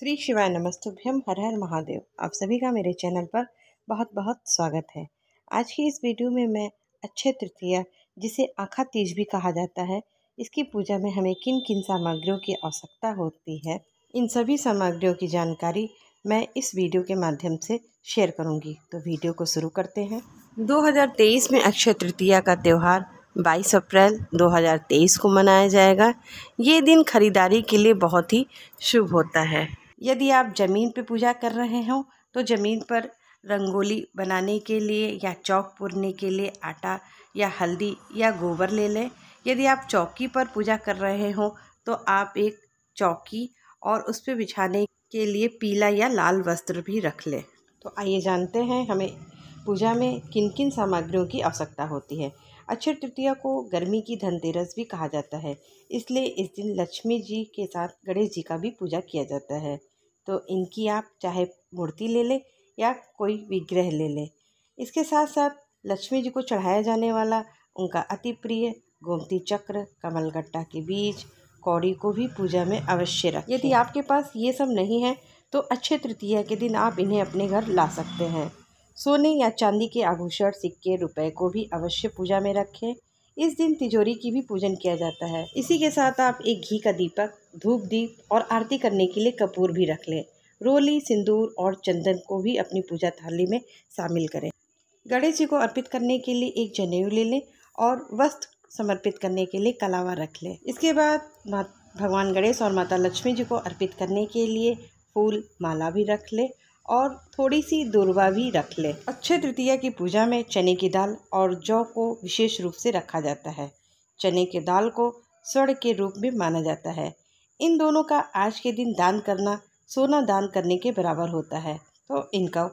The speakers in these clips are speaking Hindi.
श्री शिवाय नमस्तुभ्यम हर हर महादेव आप सभी का मेरे चैनल पर बहुत बहुत स्वागत है आज की इस वीडियो में मैं अक्षय तृतीया जिसे आखा तीज भी कहा जाता है इसकी पूजा में हमें किन किन सामग्रियों की आवश्यकता होती है इन सभी सामग्रियों की जानकारी मैं इस वीडियो के माध्यम से शेयर करूँगी तो वीडियो को शुरू करते हैं दो में अक्षय तृतीया का त्यौहार 22 अप्रैल 2023 को मनाया जाएगा ये दिन खरीदारी के लिए बहुत ही शुभ होता है यदि आप ज़मीन पे पूजा कर रहे हों तो ज़मीन पर रंगोली बनाने के लिए या चौक पूरने के लिए आटा या हल्दी या गोबर ले लें यदि आप चौकी पर पूजा कर रहे हों तो आप एक चौकी और उस पर बिछाने के लिए पीला या लाल वस्त्र भी रख लें तो आइए जानते हैं हमें पूजा में किन किन सामग्रियों की आवश्यकता होती है अक्षय तृतीया को गर्मी की धनतेरस भी कहा जाता है इसलिए इस दिन लक्ष्मी जी के साथ गणेश जी का भी पूजा किया जाता है तो इनकी आप चाहे मूर्ति ले लें या कोई विग्रह ले लें इसके साथ साथ लक्ष्मी जी को चढ़ाया जाने वाला उनका अति प्रिय गोमती चक्र कमलगट्टा के बीज कौड़ी को भी पूजा में अवश्य रखें यदि आपके पास ये सब नहीं है तो अच्छे तृतीया के दिन आप इन्हें अपने घर ला सकते हैं सोने या चांदी के आभूषण सिक्के रुपए को भी अवश्य पूजा में रखें इस दिन तिजोरी की भी पूजन किया जाता है इसी के साथ आप एक घी का दीपक धूप दीप और आरती करने के लिए कपूर भी रख लें रोली सिंदूर और चंदन को भी अपनी पूजा थाली में शामिल करें गणेश जी को अर्पित करने के लिए एक जनेऊ ले लें और वस्त्र समर्पित करने के लिए कलावा रख लें इसके बाद भगवान गणेश और माता लक्ष्मी जी को अर्पित करने के लिए फूल माला भी रख लें और थोड़ी सी दूरवा भी रख लें अक्षय तृतीया की पूजा में चने की दाल और जौ को विशेष रूप से रखा जाता है चने के दाल को स्वर्ण के रूप में माना जाता है इन दोनों का आज के दिन दान करना सोना दान करने के बराबर होता है तो इनका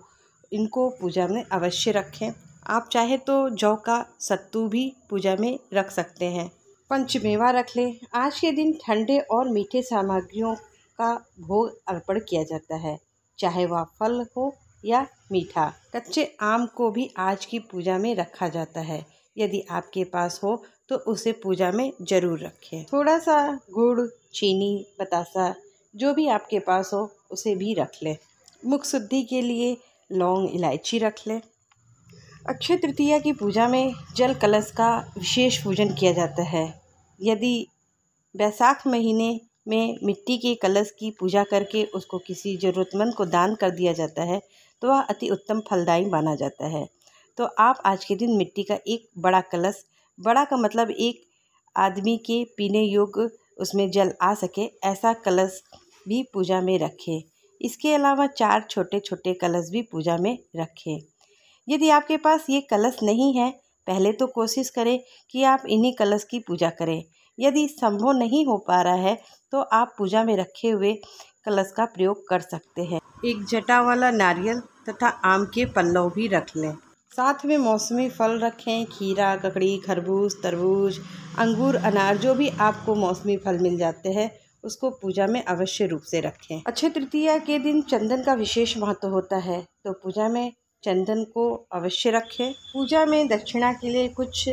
इनको पूजा में अवश्य रखें आप चाहे तो जौ का सत्तू भी पूजा में रख सकते हैं पंचमेवा रख लें आज के दिन ठंडे और मीठे सामग्रियों का भोग अर्पण किया जाता है चाहे वह फल हो या मीठा कच्चे आम को भी आज की पूजा में रखा जाता है यदि आपके पास हो तो उसे पूजा में ज़रूर रखें थोड़ा सा गुड़ चीनी बतासा जो भी आपके पास हो उसे भी रख लें मुख शुद्धि के लिए लौंग इलायची रख लें अक्षय तृतीया की पूजा में जल कलश का विशेष पूजन किया जाता है यदि बैसाख महीने में मिट्टी के कलश की पूजा करके उसको किसी ज़रूरतमंद को दान कर दिया जाता है तो वह अति उत्तम फलदायी माना जाता है तो आप आज के दिन मिट्टी का एक बड़ा कलश बड़ा का मतलब एक आदमी के पीने योग्य उसमें जल आ सके ऐसा कलश भी पूजा में रखें इसके अलावा चार छोटे छोटे कलश भी पूजा में रखें यदि आपके पास ये कलश नहीं है पहले तो कोशिश करें कि आप इन्हीं कलश की पूजा करें यदि संभव नहीं हो पा रहा है तो आप पूजा में रखे हुए कलश का प्रयोग कर सकते हैं एक जटा वाला नारियल तथा आम के पल्लव भी रख लें साथ में मौसमी फल रखें खीरा ककड़ी खरबूज तरबूज अंगूर अनार जो भी आपको मौसमी फल मिल जाते हैं उसको पूजा में अवश्य रूप से रखें अक्षय तृतीया के दिन चंदन का विशेष महत्व होता है तो पूजा में चंदन को अवश्य रखें पूजा में दक्षिणा के लिए कुछ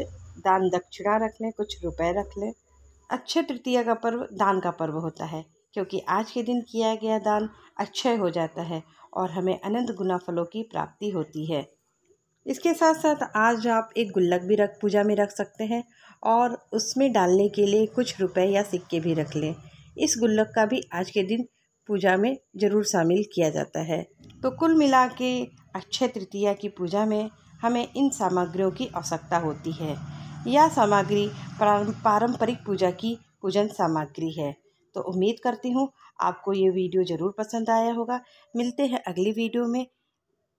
दान दक्षिणा रख लें कुछ रुपए रख लें अक्षय तृतीया का पर्व दान का पर्व होता है क्योंकि आज के दिन किया गया दान अक्षय हो जाता है और हमें अनंत गुना फलों की प्राप्ति होती है इसके साथ साथ आज आप एक गुल्लक भी रख पूजा में रख सकते हैं और उसमें डालने के लिए कुछ रुपए या सिक्के भी रख लें इस गुल्लक का भी आज के दिन पूजा में ज़रूर शामिल किया जाता है तो कुल मिला के अक्षय तृतीया की पूजा में हमें इन सामग्रियों की आवश्यकता होती है यह सामग्री पारंपरिक पूजा की पूजन सामग्री है तो उम्मीद करती हूँ आपको ये वीडियो ज़रूर पसंद आया होगा मिलते हैं अगली वीडियो में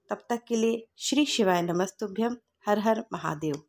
तब तक के लिए श्री शिवाय नमस्तुभ्यम हर हर महादेव